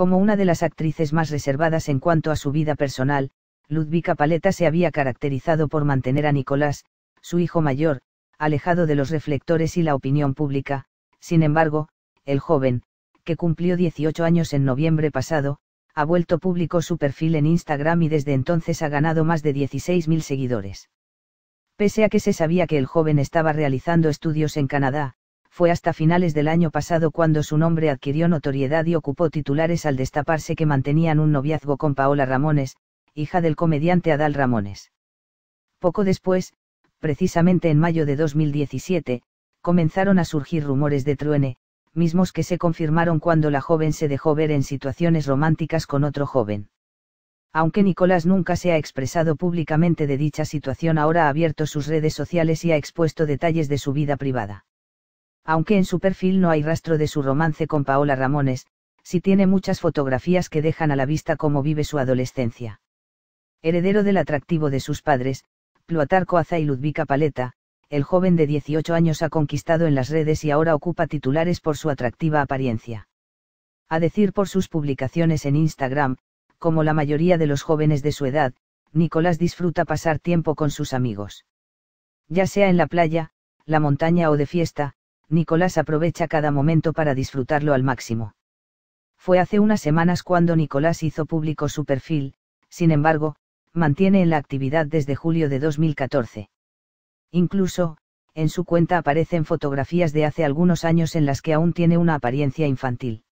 Como una de las actrices más reservadas en cuanto a su vida personal, Ludvika Paleta se había caracterizado por mantener a Nicolás, su hijo mayor, alejado de los reflectores y la opinión pública, sin embargo, el joven, que cumplió 18 años en noviembre pasado, ha vuelto público su perfil en Instagram y desde entonces ha ganado más de 16.000 seguidores. Pese a que se sabía que el joven estaba realizando estudios en Canadá, fue hasta finales del año pasado cuando su nombre adquirió notoriedad y ocupó titulares al destaparse que mantenían un noviazgo con Paola Ramones, hija del comediante Adal Ramones. Poco después, precisamente en mayo de 2017, comenzaron a surgir rumores de truene, mismos que se confirmaron cuando la joven se dejó ver en situaciones románticas con otro joven. Aunque Nicolás nunca se ha expresado públicamente de dicha situación, ahora ha abierto sus redes sociales y ha expuesto detalles de su vida privada. Aunque en su perfil no hay rastro de su romance con Paola Ramones, sí tiene muchas fotografías que dejan a la vista cómo vive su adolescencia. Heredero del atractivo de sus padres, Pluatarco Aza y Ludvika Paleta, el joven de 18 años ha conquistado en las redes y ahora ocupa titulares por su atractiva apariencia. A decir por sus publicaciones en Instagram, como la mayoría de los jóvenes de su edad, Nicolás disfruta pasar tiempo con sus amigos. Ya sea en la playa, la montaña o de fiesta, Nicolás aprovecha cada momento para disfrutarlo al máximo. Fue hace unas semanas cuando Nicolás hizo público su perfil, sin embargo, mantiene en la actividad desde julio de 2014. Incluso, en su cuenta aparecen fotografías de hace algunos años en las que aún tiene una apariencia infantil.